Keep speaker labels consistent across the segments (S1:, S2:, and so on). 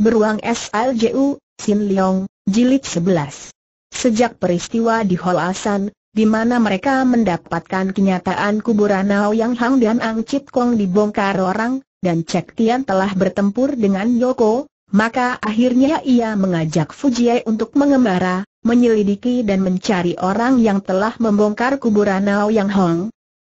S1: Beruang SLJU, Sin Leong, Jilid 11. Sejak peristiwa di Holasan, di mana mereka mendapatkan kenyataan kuburan Nao Yang Hang dan Ang Chit Kong dibongkar orang, dan Cek Tian telah bertempur dengan Yoko, maka akhirnya ia mengajak Fujie untuk mengembara, menyelidiki dan mencari orang yang telah membongkar kuburan Nao Yang Hang.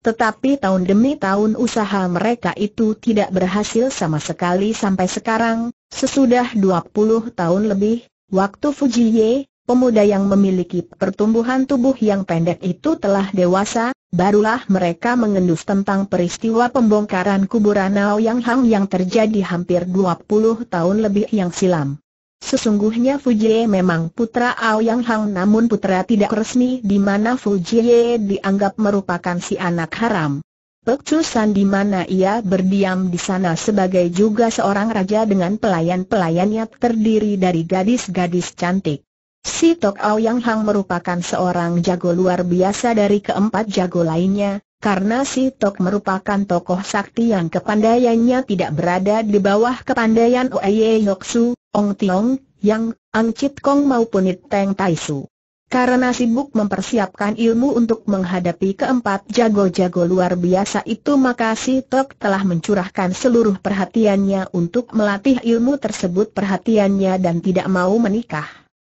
S1: Tetapi tahun demi tahun usaha mereka itu tidak berhasil sama sekali sampai sekarang, sesudah 20 tahun lebih, waktu Fujiye, pemuda yang memiliki pertumbuhan tubuh yang pendek itu telah dewasa, barulah mereka mengendus tentang peristiwa pembongkaran kuburan Nao Yang Hang yang terjadi hampir 20 tahun lebih yang silam. Sesungguhnya Fujie memang putra Aoyang Hang namun putra tidak resmi di mana Fujie dianggap merupakan si anak haram. Pekcusan di mana ia berdiam di sana sebagai juga seorang raja dengan pelayan-pelayannya terdiri dari gadis-gadis cantik. Si Tok Aoyang Hang merupakan seorang jago luar biasa dari keempat jago lainnya, karena si Tok merupakan tokoh sakti yang kepandaiannya tidak berada di bawah kepandaian Oye Yoksu, Ong Tiong, Yang, Ang Chit Kong maupun It Teng Tai Karena sibuk mempersiapkan ilmu untuk menghadapi keempat jago-jago luar biasa itu maka si Tok telah mencurahkan seluruh perhatiannya untuk melatih ilmu tersebut perhatiannya dan tidak mau menikah.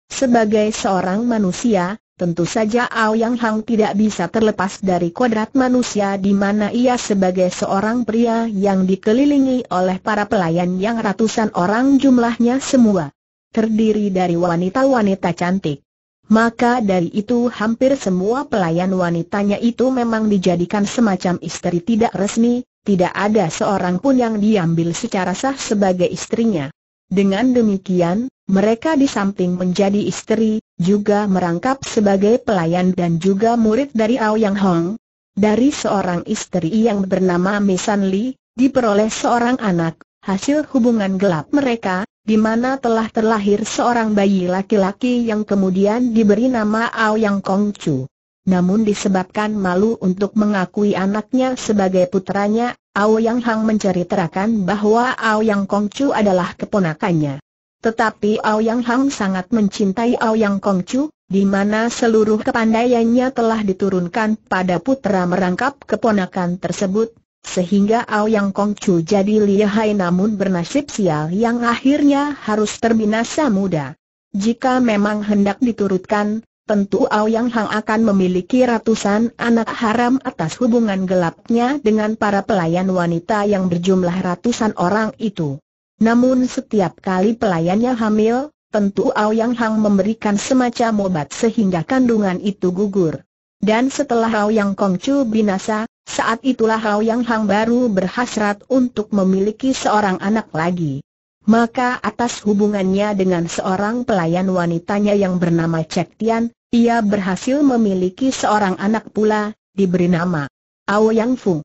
S1: Sebagai seorang manusia, Tentu saja Yang Hang tidak bisa terlepas dari kodrat manusia di mana ia sebagai seorang pria yang dikelilingi oleh para pelayan yang ratusan orang jumlahnya semua. Terdiri dari wanita-wanita cantik. Maka dari itu hampir semua pelayan wanitanya itu memang dijadikan semacam istri tidak resmi, tidak ada seorang pun yang diambil secara sah sebagai istrinya. Dengan demikian, mereka di samping menjadi istri, juga merangkap sebagai pelayan dan juga murid dari Ao Yang Hong. Dari seorang istri yang bernama Misan Li, diperoleh seorang anak, hasil hubungan gelap mereka, di mana telah terlahir seorang bayi laki-laki yang kemudian diberi nama Ao Yang Kong Chu namun disebabkan malu untuk mengakui anaknya sebagai putranya, Ao Yang Hang menceritakan bahwa Ao Yang Kong Chu adalah keponakannya. Tetapi Ao Yang Hang sangat mencintai Ao Yang Kongcu, di mana seluruh kepandaiannya telah diturunkan pada putra merangkap keponakan tersebut, sehingga Ao Yang Kong Chu jadi lihai namun bernasib sial yang akhirnya harus terbinasa muda. Jika memang hendak diturutkan, tentu Aoyang Hang akan memiliki ratusan anak haram atas hubungan gelapnya dengan para pelayan wanita yang berjumlah ratusan orang itu. Namun setiap kali pelayannya hamil, tentu Aoyang Hang memberikan semacam obat sehingga kandungan itu gugur. Dan setelah Aoyang Kongcu binasa, saat itulah Aoyang Hang baru berhasrat untuk memiliki seorang anak lagi. Maka atas hubungannya dengan seorang pelayan wanitanya yang bernama Cek Tian, ia berhasil memiliki seorang anak pula, diberi nama Ao Yang Fu.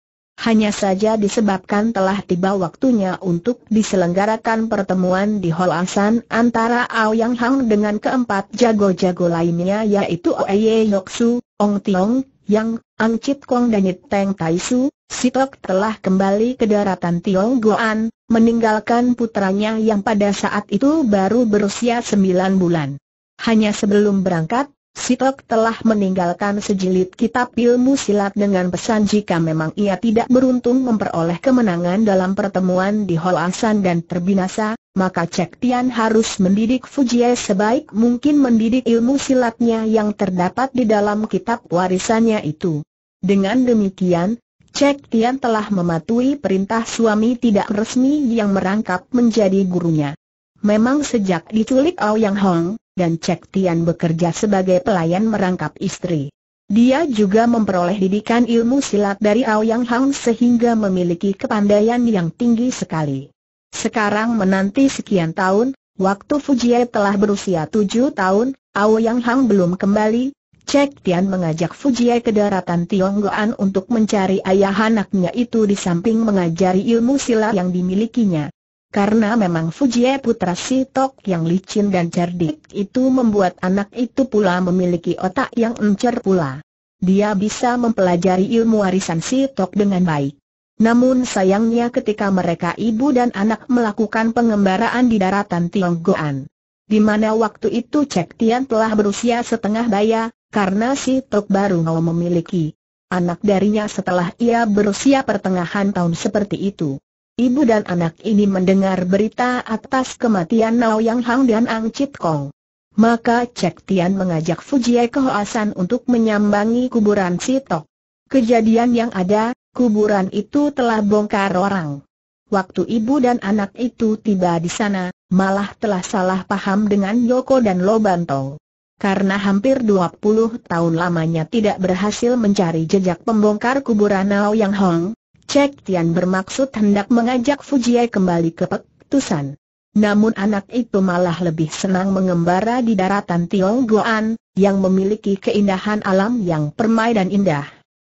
S1: Hanya saja disebabkan telah tiba waktunya untuk diselenggarakan pertemuan di Hol Asan antara Yang Hang dengan keempat jago-jago lainnya yaitu Oye Su, Ong Tiong, yang, Ang Chit Kong dan Teng Tai Su, Sitok telah kembali ke daratan Goan, meninggalkan putranya yang pada saat itu baru berusia sembilan bulan. Hanya sebelum berangkat, Sitok telah meninggalkan sejilid kitab ilmu silat dengan pesan jika memang ia tidak beruntung memperoleh kemenangan dalam pertemuan di Hol Asan dan terbinasa, maka Cek Tian harus mendidik Fujie sebaik mungkin mendidik ilmu silatnya yang terdapat di dalam kitab warisannya itu. Dengan demikian, Cek Tian telah mematuhi perintah suami tidak resmi yang merangkap menjadi gurunya. Memang sejak diculik Yang Hong, dan Cek Tian bekerja sebagai pelayan merangkap istri. Dia juga memperoleh didikan ilmu silat dari Ao Yang Hong sehingga memiliki kepandaian yang tinggi sekali. Sekarang menanti sekian tahun, waktu Fujie telah berusia tujuh tahun, Yang Hang belum kembali, Cek Tian mengajak Fujie ke daratan Tionggoan untuk mencari ayah anaknya itu di samping mengajari ilmu silat yang dimilikinya. Karena memang Fujie putra si Tok yang licin dan cerdik itu membuat anak itu pula memiliki otak yang encer pula. Dia bisa mempelajari ilmu warisan si Tok dengan baik. Namun sayangnya ketika mereka ibu dan anak melakukan pengembaraan di daratan Tionggoan. Di mana waktu itu Cek Tian telah berusia setengah daya, karena si Tok baru mau memiliki anak darinya setelah ia berusia pertengahan tahun seperti itu. Ibu dan anak ini mendengar berita atas kematian Nao Yang Hang dan Ang Chit Kong. Maka Cek Tian mengajak Fujie ke Hoasan untuk menyambangi kuburan si Tok. Kejadian yang ada, kuburan itu telah bongkar orang. Waktu ibu dan anak itu tiba di sana, malah telah salah paham dengan Yoko dan Lobantong. Karena hampir 20 tahun lamanya tidak berhasil mencari jejak pembongkar kuburan Nao Yang Hong, Cek Tian bermaksud hendak mengajak Fujie kembali ke Pektusan. Namun anak itu malah lebih senang mengembara di daratan Tionggoan, yang memiliki keindahan alam yang permai dan indah.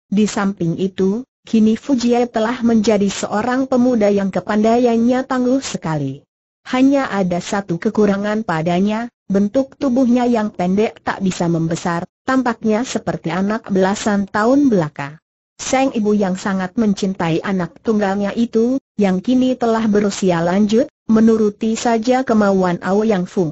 S1: Di samping itu, Kini Fujie telah menjadi seorang pemuda yang kepandaiannya tangguh sekali. Hanya ada satu kekurangan padanya, bentuk tubuhnya yang pendek tak bisa membesar, tampaknya seperti anak belasan tahun belaka. Sang ibu yang sangat mencintai anak tunggalnya itu, yang kini telah berusia lanjut, menuruti saja kemauan Ao Yang Fu.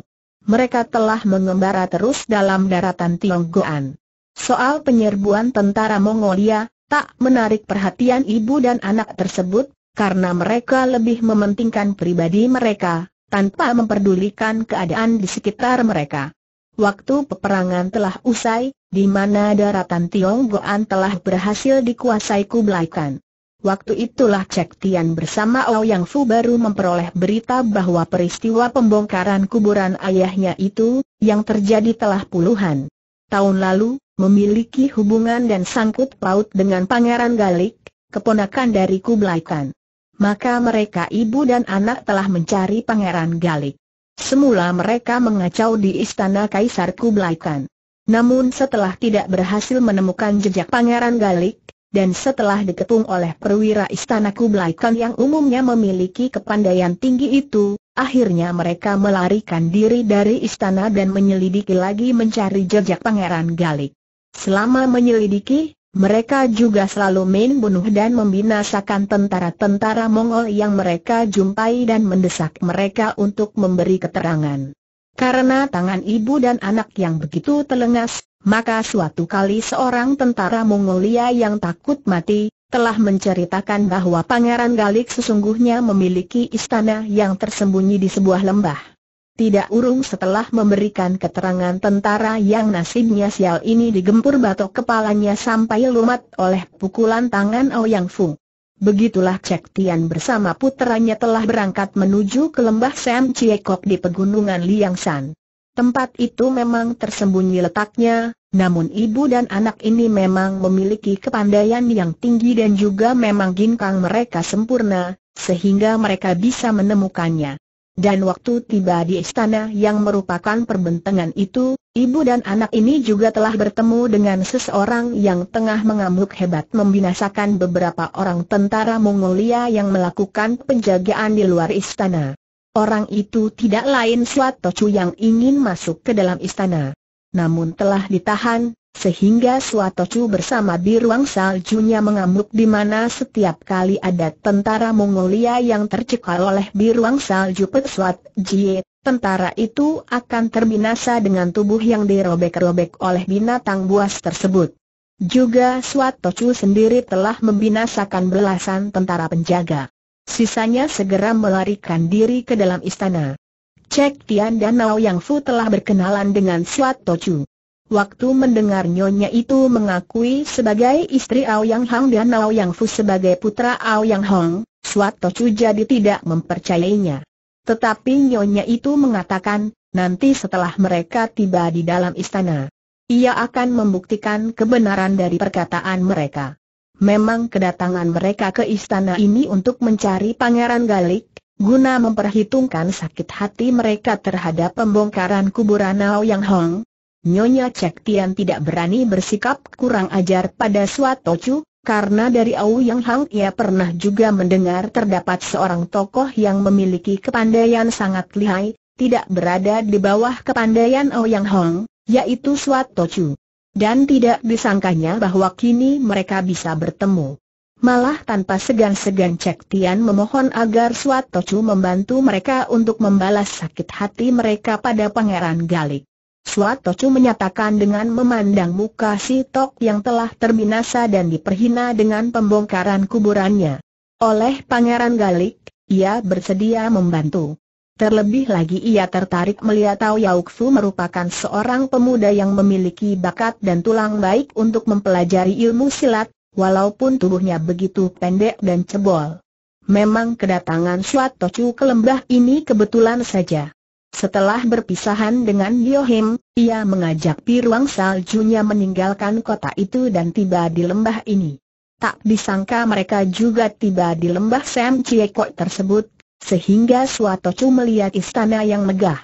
S1: Mereka telah mengembara terus dalam daratan Tionggoan. Soal penyerbuan tentara Mongolia, tak menarik perhatian ibu dan anak tersebut, karena mereka lebih mementingkan pribadi mereka, tanpa memperdulikan keadaan di sekitar mereka. Waktu peperangan telah usai, di mana daratan Tionggoan telah berhasil dikuasai Kublai Khan. Waktu itulah Cek Tian bersama Yang Fu baru memperoleh berita bahwa peristiwa pembongkaran kuburan ayahnya itu, yang terjadi telah puluhan tahun lalu, memiliki hubungan dan sangkut paut dengan Pangeran Galik, keponakan dari Kublai Khan. Maka mereka ibu dan anak telah mencari Pangeran Galik. Semula mereka mengacau di istana Kaisar Kublai Khan. Namun setelah tidak berhasil menemukan jejak Pangeran Galik, dan setelah dikepung oleh perwira istana Kublai Khan yang umumnya memiliki kepandaian tinggi itu, akhirnya mereka melarikan diri dari istana dan menyelidiki lagi mencari jejak Pangeran Galik. Selama menyelidiki, mereka juga selalu main bunuh dan membinasakan tentara-tentara Mongol yang mereka jumpai dan mendesak mereka untuk memberi keterangan. Karena tangan ibu dan anak yang begitu telengas, maka suatu kali seorang tentara Mongolia yang takut mati, telah menceritakan bahwa Pangeran Galik sesungguhnya memiliki istana yang tersembunyi di sebuah lembah. Tidak urung setelah memberikan keterangan tentara yang nasibnya sial ini digempur batok kepalanya sampai lumat oleh pukulan tangan Ouyang oh Fu. Begitulah Cek Tian bersama putranya telah berangkat menuju ke lembah Sam Kok di pegunungan Liang San. Tempat itu memang tersembunyi letaknya, namun ibu dan anak ini memang memiliki kepandaian yang tinggi dan juga memang ginkang mereka sempurna, sehingga mereka bisa menemukannya. Dan waktu tiba di istana yang merupakan perbentangan itu, ibu dan anak ini juga telah bertemu dengan seseorang yang tengah mengamuk hebat membinasakan beberapa orang tentara Mongolia yang melakukan penjagaan di luar istana. Orang itu tidak lain Suatocu yang ingin masuk ke dalam istana. Namun telah ditahan, sehingga Suatocu bersama biruang saljunya mengamuk di mana setiap kali ada tentara Mongolia yang tercekal oleh biruang salju Pesuat Jie, tentara itu akan terbinasa dengan tubuh yang dirobek-robek oleh binatang buas tersebut. Juga Suatocu sendiri telah membinasakan belasan tentara penjaga. Sisanya segera melarikan diri ke dalam istana. Cek Tian dan Nao Yang Fu telah berkenalan dengan Suatocu. Waktu mendengar nyonya itu mengakui sebagai istri Yang Hong dan Yang Fu sebagai putra Yang Hong, Suat Chu jadi tidak mempercayainya. Tetapi nyonya itu mengatakan, nanti setelah mereka tiba di dalam istana, ia akan membuktikan kebenaran dari perkataan mereka. Memang kedatangan mereka ke istana ini untuk mencari Pangeran Galik, guna memperhitungkan sakit hati mereka terhadap pembongkaran kuburan Yang Hong, Nyonya Cek Tian tidak berani bersikap kurang ajar pada Suat Tocu, karena dari Au Yang Hang ia pernah juga mendengar terdapat seorang tokoh yang memiliki kepandaian sangat lihai, tidak berada di bawah kepandaian Au Yang Hang, yaitu Suat Tocu. Dan tidak disangkanya bahwa kini mereka bisa bertemu. Malah tanpa segan-segan Cek Tian memohon agar Suat Tocu membantu mereka untuk membalas sakit hati mereka pada Pangeran Galik. Suat Tocu menyatakan dengan memandang muka si Tok yang telah terbinasa dan diperhina dengan pembongkaran kuburannya. Oleh Pangeran Galik, ia bersedia membantu. Terlebih lagi ia tertarik melihat Tao Yauk merupakan seorang pemuda yang memiliki bakat dan tulang baik untuk mempelajari ilmu silat, walaupun tubuhnya begitu pendek dan cebol. Memang kedatangan Suat Tocu ke lembah ini kebetulan saja. Setelah berpisahan dengan Yohim, ia mengajak Piruang Saljunya meninggalkan kota itu dan tiba di lembah ini. Tak disangka mereka juga tiba di lembah Sam Ciekok tersebut, sehingga Suatu Suatocu melihat istana yang megah.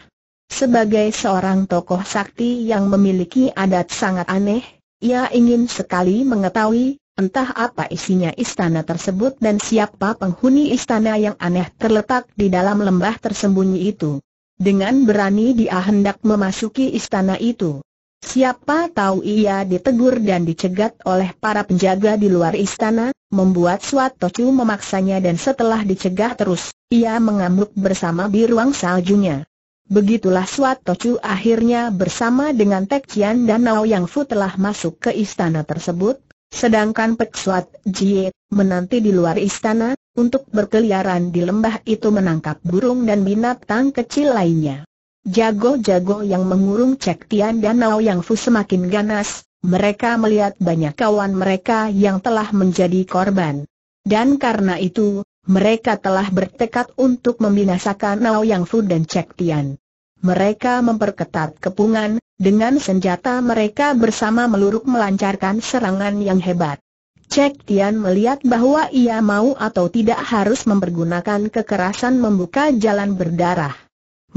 S1: Sebagai seorang tokoh sakti yang memiliki adat sangat aneh, ia ingin sekali mengetahui entah apa isinya istana tersebut dan siapa penghuni istana yang aneh terletak di dalam lembah tersembunyi itu. Dengan berani dia hendak memasuki istana itu. Siapa tahu ia ditegur dan dicegat oleh para penjaga di luar istana, membuat Swatocu memaksanya dan setelah dicegah terus, ia mengamuk bersama di ruang saljunya. Begitulah Swatocu akhirnya bersama dengan Tek dan Nao Yang Fu telah masuk ke istana tersebut, Sedangkan peksuat Jie menanti di luar istana, untuk berkeliaran di lembah itu menangkap burung dan binatang kecil lainnya. Jago-jago yang mengurung Cek Tian dan Nao Yang Fu semakin ganas, mereka melihat banyak kawan mereka yang telah menjadi korban. Dan karena itu, mereka telah bertekad untuk membinasakan Nao Yang Fu dan Cek Tian. Mereka memperketat kepungan, dengan senjata mereka bersama meluruk melancarkan serangan yang hebat. Cek Tian melihat bahwa ia mau atau tidak harus mempergunakan kekerasan membuka jalan berdarah.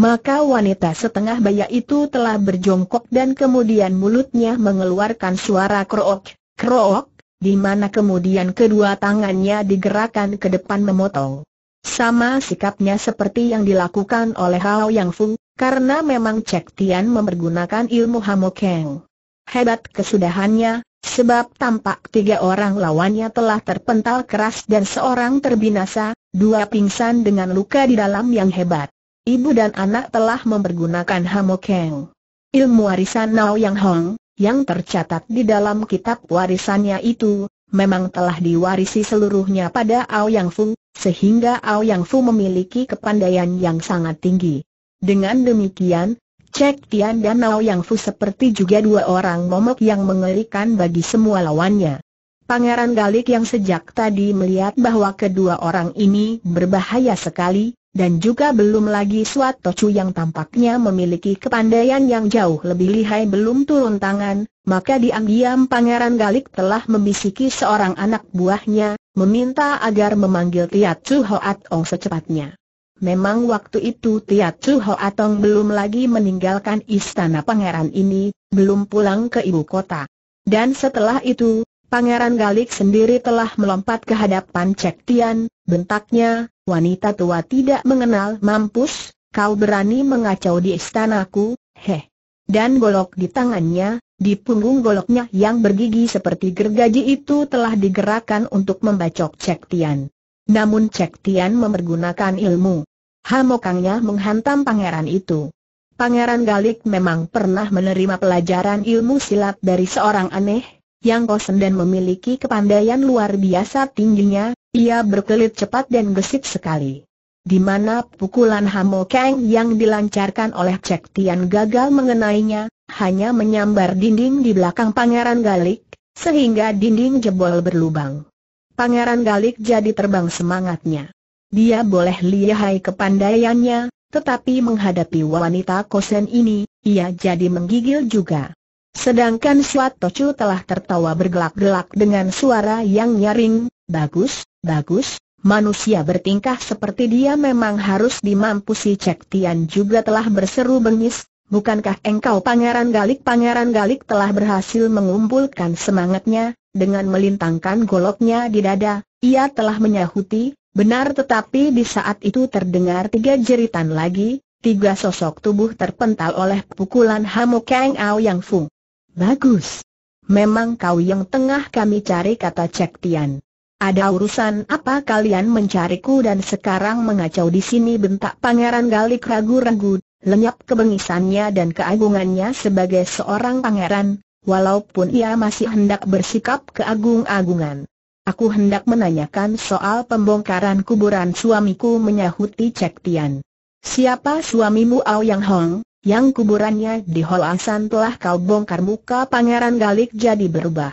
S1: Maka wanita setengah baya itu telah berjongkok dan kemudian mulutnya mengeluarkan suara krook, krook, di mana kemudian kedua tangannya digerakkan ke depan memotong. Sama sikapnya seperti yang dilakukan oleh Hao Yang Fung, karena memang Cek Tian mempergunakan ilmu Hamokeng. Hebat kesudahannya, sebab tampak tiga orang lawannya telah terpental keras dan seorang terbinasa, dua pingsan dengan luka di dalam yang hebat. Ibu dan anak telah mempergunakan Hamokeng. Ilmu warisan Nao Yang Hong, yang tercatat di dalam kitab warisannya itu, memang telah diwarisi seluruhnya pada Ao Yang Fu, sehingga Ao Yang Fu memiliki kepandaian yang sangat tinggi. Dengan demikian, Cek Tian dan Nao Yang Fu seperti juga dua orang momok yang mengerikan bagi semua lawannya. Pangeran Galik yang sejak tadi melihat bahwa kedua orang ini berbahaya sekali, dan juga belum lagi Suat Tocu yang tampaknya memiliki kepandaian yang jauh lebih lihai belum turun tangan, maka diam-diam Pangeran Galik telah membisiki seorang anak buahnya, meminta agar memanggil Tiat Suhoat Ong secepatnya. Memang waktu itu Tia Chu Atong belum lagi meninggalkan istana pangeran ini, belum pulang ke ibu kota. Dan setelah itu, Pangeran Galik sendiri telah melompat ke hadapan Cek Tian, bentaknya, wanita tua tidak mengenal mampus, kau berani mengacau di istanaku, heh. Dan golok di tangannya, di punggung goloknya yang bergigi seperti gergaji itu telah digerakkan untuk membacok Cek Tian. Namun Cek Tian memergunakan ilmu. Hamokangnya menghantam pangeran itu. Pangeran Galik memang pernah menerima pelajaran ilmu silat dari seorang aneh, yang kosen dan memiliki kepandaian luar biasa tingginya, ia berkelit cepat dan gesit sekali. Di mana pukulan Hamokang yang dilancarkan oleh Cek Tian gagal mengenainya, hanya menyambar dinding di belakang pangeran Galik, sehingga dinding jebol berlubang. Pangeran Galik jadi terbang semangatnya. Dia boleh lihai kepandaiannya, tetapi menghadapi wanita kosen ini, ia jadi menggigil juga. Sedangkan Suat Tocu telah tertawa bergelak-gelak dengan suara yang nyaring, bagus, bagus, manusia bertingkah seperti dia memang harus dimampusi Cek Tian juga telah berseru bengis, bukankah engkau Pangeran Galik? Pangeran Galik telah berhasil mengumpulkan semangatnya, dengan melintangkan goloknya di dada, ia telah menyahuti, benar tetapi di saat itu terdengar tiga jeritan lagi, tiga sosok tubuh terpental oleh pukulan Hamu Kang Ao Yang Fung. Bagus. Memang kau yang tengah kami cari kata Cek Tian. Ada urusan apa kalian mencariku dan sekarang mengacau di sini bentak pangeran Galik ragu-ragu, lenyap kebengisannya dan keagungannya sebagai seorang pangeran, walaupun ia masih hendak bersikap keagung-agungan. Aku hendak menanyakan soal pembongkaran kuburan suamiku menyahuti Cek Tian. Siapa suamimu Yang Hong, yang kuburannya di Holasan telah kau bongkar muka Pangeran Galik jadi berubah.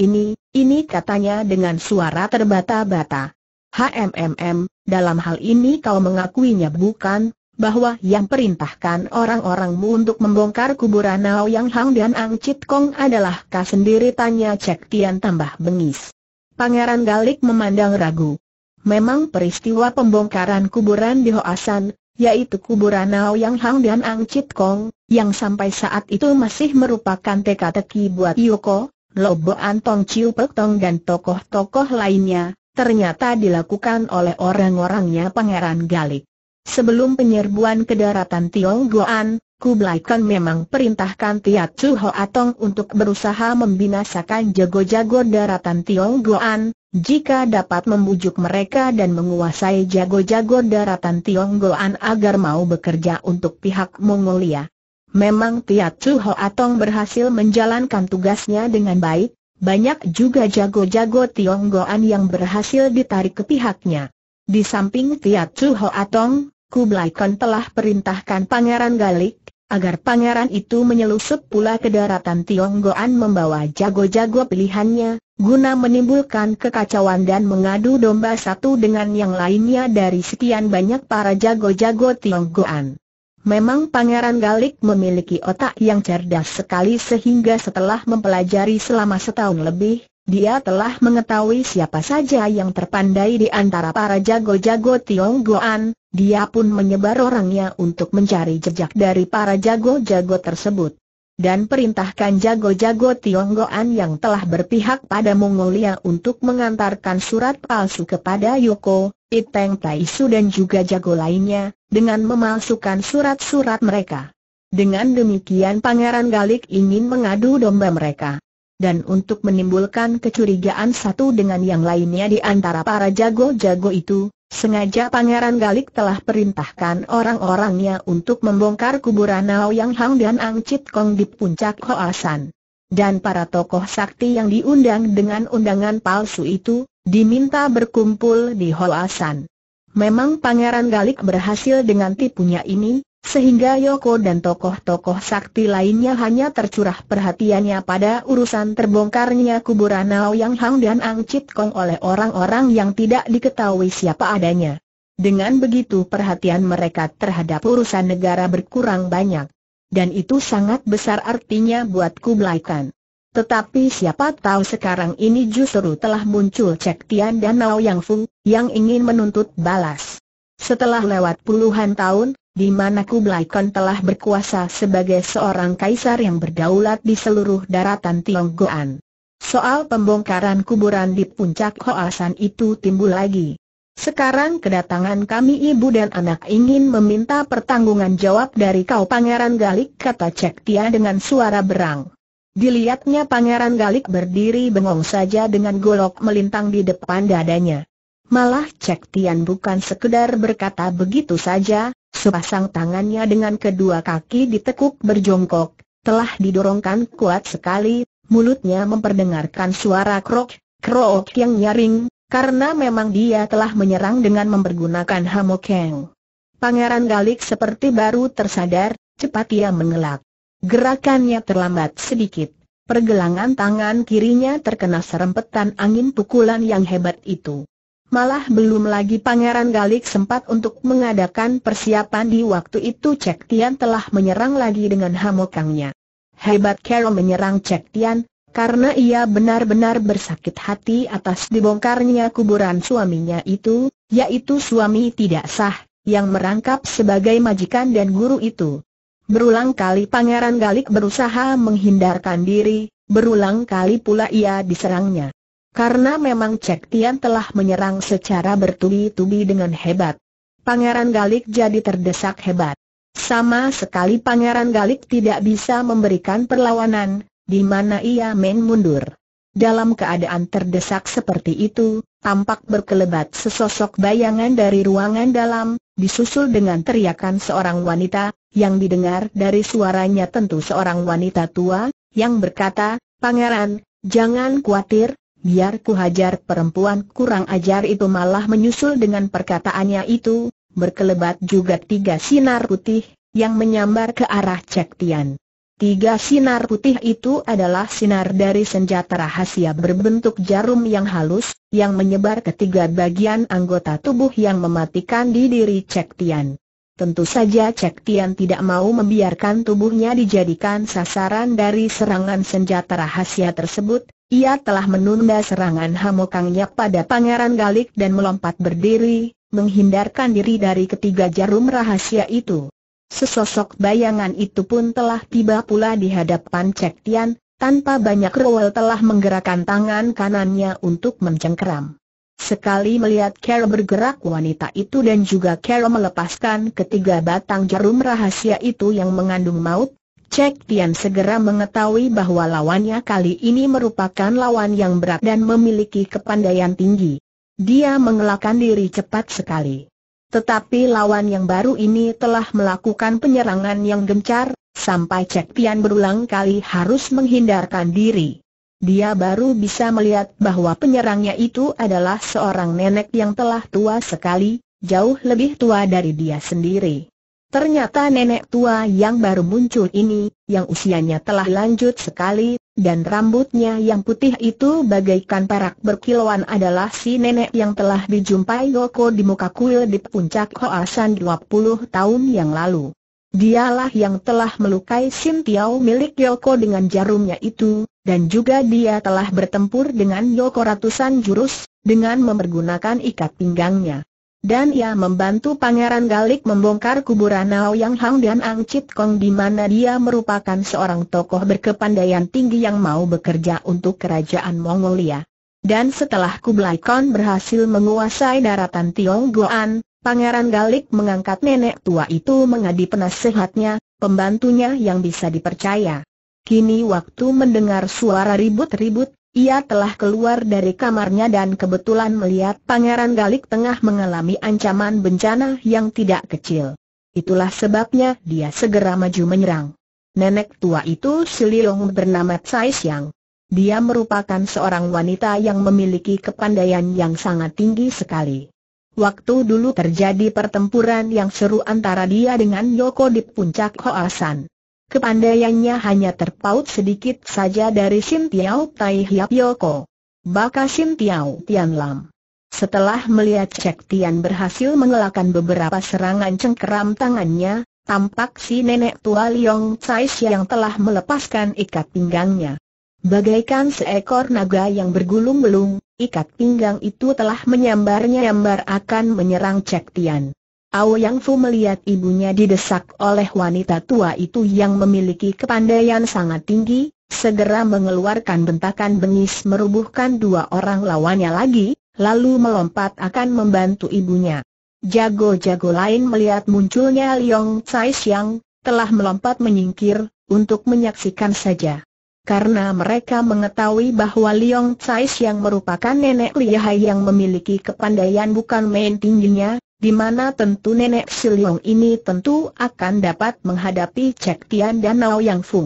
S1: Ini, ini katanya dengan suara terbata-bata. HMMM, dalam hal ini kau mengakuinya bukan? bahwa yang perintahkan orang-orangmu untuk membongkar kuburan Nao Yang Hang dan Ang Chit Kong adalah kau sendiri tanya Cek Tian tambah bengis. Pangeran Galik memandang ragu. Memang peristiwa pembongkaran kuburan di Hoasan, yaitu kuburan Nao Yang Hang dan Ang Chit Kong, yang sampai saat itu masih merupakan teka-teki buat Yoko, Lobo Antong Chiu Pek Tong dan tokoh-tokoh lainnya, ternyata dilakukan oleh orang-orangnya Pangeran Galik. Sebelum penyerbuan ke daratan Tionggoan, Kublai Khan memang perintahkan Tiat Chu Atong untuk berusaha membinasakan jago-jago daratan Tionggoan, jika dapat membujuk mereka dan menguasai jago-jago daratan Tionggoan agar mau bekerja untuk pihak Mongolia. Memang Tiat Chu Atong berhasil menjalankan tugasnya dengan baik, banyak juga jago-jago Tionggoan yang berhasil ditarik ke pihaknya. Di samping Tiat Chu Atong, Khan telah perintahkan Pangeran Galik, agar pangeran itu menyelusup pula ke daratan Tionggoan membawa jago-jago pilihannya, guna menimbulkan kekacauan dan mengadu domba satu dengan yang lainnya dari sekian banyak para jago-jago Tionggoan. Memang Pangeran Galik memiliki otak yang cerdas sekali sehingga setelah mempelajari selama setahun lebih, dia telah mengetahui siapa saja yang terpandai di antara para jago-jago Goan, dia pun menyebar orangnya untuk mencari jejak dari para jago-jago tersebut. Dan perintahkan jago-jago Goan yang telah berpihak pada Mongolia untuk mengantarkan surat palsu kepada Yoko, Iteng Taisu dan juga jago lainnya, dengan memalsukan surat-surat mereka. Dengan demikian Pangeran Galik ingin mengadu domba mereka dan untuk menimbulkan kecurigaan satu dengan yang lainnya di antara para jago-jago itu, sengaja Pangeran Galik telah perintahkan orang-orangnya untuk membongkar kuburan Nao Yang Hang dan Ang Chit Kong di puncak Hoasan. Dan para tokoh sakti yang diundang dengan undangan palsu itu, diminta berkumpul di Hoasan. Memang Pangeran Galik berhasil dengan tipunya ini, sehingga Yoko dan tokoh-tokoh sakti lainnya hanya tercurah perhatiannya pada urusan terbongkarnya kuburan Nao Yang Hang dan Ang Chit Kong oleh orang-orang yang tidak diketahui siapa adanya. Dengan begitu perhatian mereka terhadap urusan negara berkurang banyak. Dan itu sangat besar artinya buat Kublai Khan. Tetapi siapa tahu sekarang ini justru telah muncul Cek Tian dan Nao Yang Fung, yang ingin menuntut balas. Setelah lewat puluhan tahun, di mana Kublai Khan telah berkuasa sebagai seorang kaisar yang berdaulat di seluruh daratan Tionggoan. Soal pembongkaran kuburan di puncak Hoasan itu timbul lagi. Sekarang kedatangan kami ibu dan anak ingin meminta pertanggungan jawab dari kau Pangeran Galik kata Cek Tia dengan suara berang. Dilihatnya Pangeran Galik berdiri bengong saja dengan golok melintang di depan dadanya. Malah Cek Tian bukan sekedar berkata begitu saja, Sepasang tangannya dengan kedua kaki ditekuk berjongkok, telah didorongkan kuat sekali, mulutnya memperdengarkan suara krok, krok yang nyaring, karena memang dia telah menyerang dengan mempergunakan hamokeng. Pangeran Galik seperti baru tersadar, cepat ia mengelak. Gerakannya terlambat sedikit. Pergelangan tangan kirinya terkena serempetan angin pukulan yang hebat itu. Malah belum lagi Pangeran Galik sempat untuk mengadakan persiapan di waktu itu Cek Tian telah menyerang lagi dengan hamokangnya. Hebat Carol menyerang Cek Tian, karena ia benar-benar bersakit hati atas dibongkarnya kuburan suaminya itu, yaitu suami tidak sah, yang merangkap sebagai majikan dan guru itu. Berulang kali Pangeran Galik berusaha menghindarkan diri, berulang kali pula ia diserangnya. Karena memang Cek Tian telah menyerang secara bertubi-tubi dengan hebat. Pangeran Galik jadi terdesak hebat. Sama sekali Pangeran Galik tidak bisa memberikan perlawanan, di mana ia main mundur. Dalam keadaan terdesak seperti itu, tampak berkelebat sesosok bayangan dari ruangan dalam, disusul dengan teriakan seorang wanita, yang didengar dari suaranya tentu seorang wanita tua, yang berkata, Pangeran, jangan khawatir, biar ku hajar perempuan kurang ajar itu malah menyusul dengan perkataannya itu, berkelebat juga tiga sinar putih, yang menyambar ke arah Cektian. Tiga sinar putih itu adalah sinar dari senjata rahasia berbentuk jarum yang halus, yang menyebar ke tiga bagian anggota tubuh yang mematikan di diri Cektian. Tentu saja Cek Tian tidak mau membiarkan tubuhnya dijadikan sasaran dari serangan senjata rahasia tersebut, ia telah menunda serangan hamokangnya pada Pangeran Galik dan melompat berdiri, menghindarkan diri dari ketiga jarum rahasia itu. Sesosok bayangan itu pun telah tiba pula di hadapan Cek Tian, tanpa banyak rewel telah menggerakkan tangan kanannya untuk mencengkeram. Sekali melihat Carol bergerak wanita itu dan juga Carol melepaskan ketiga batang jarum rahasia itu yang mengandung maut, Cek Tian segera mengetahui bahwa lawannya kali ini merupakan lawan yang berat dan memiliki kepandaian tinggi. Dia mengelakkan diri cepat sekali. Tetapi lawan yang baru ini telah melakukan penyerangan yang gencar, sampai Cek Tian berulang kali harus menghindarkan diri dia baru bisa melihat bahwa penyerangnya itu adalah seorang nenek yang telah tua sekali, jauh lebih tua dari dia sendiri. Ternyata nenek tua yang baru muncul ini, yang usianya telah lanjut sekali, dan rambutnya yang putih itu bagaikan perak berkilauan adalah si nenek yang telah dijumpai Goko di muka kuil di puncak Hoa San 20 tahun yang lalu. Dialah yang telah melukai Sim Tiao milik Yoko dengan jarumnya itu, dan juga dia telah bertempur dengan Yoko ratusan jurus, dengan mempergunakan ikat pinggangnya. Dan ia membantu Pangeran Galik membongkar kuburan Nao Yang Hang dan Ang Chit Kong di mana dia merupakan seorang tokoh berkepandaian tinggi yang mau bekerja untuk kerajaan Mongolia. Dan setelah Kublai Khan berhasil menguasai daratan Tionggoan, Pangeran Galik mengangkat nenek tua itu mengadi penasehatnya, pembantunya yang bisa dipercaya. Kini waktu mendengar suara ribut-ribut, ia telah keluar dari kamarnya dan kebetulan melihat Pangeran Galik tengah mengalami ancaman bencana yang tidak kecil. Itulah sebabnya dia segera maju menyerang. Nenek tua itu Siliong bernama Tsai Siang. Dia merupakan seorang wanita yang memiliki kepandaian yang sangat tinggi sekali. Waktu dulu terjadi pertempuran yang seru antara dia dengan Yoko di puncak Hoasan. Kepandaiannya hanya terpaut sedikit saja dari Sim Tiao Tai Hiap Yoko. Baka Sim Tiao Tian Lam. Setelah melihat Cek Tian berhasil mengelakkan beberapa serangan cengkeram tangannya, tampak si nenek tua Liong Tsai yang telah melepaskan ikat pinggangnya. Bagaikan seekor naga yang bergulung-gulung, Ikat pinggang itu telah menyambar-nyambar akan menyerang Cek Tian. Ao Yang Fu melihat ibunya didesak oleh wanita tua itu yang memiliki kepandaian sangat tinggi, segera mengeluarkan bentakan bengis merubuhkan dua orang lawannya lagi, lalu melompat akan membantu ibunya. Jago-jago lain melihat munculnya Liong Tsai Xiang, telah melompat menyingkir, untuk menyaksikan saja karena mereka mengetahui bahwa Liong Tsais yang merupakan nenek lihai yang memiliki kepandaian bukan main tingginya, di mana tentu nenek si ini tentu akan dapat menghadapi Cek Tian dan Nao Yang Fu.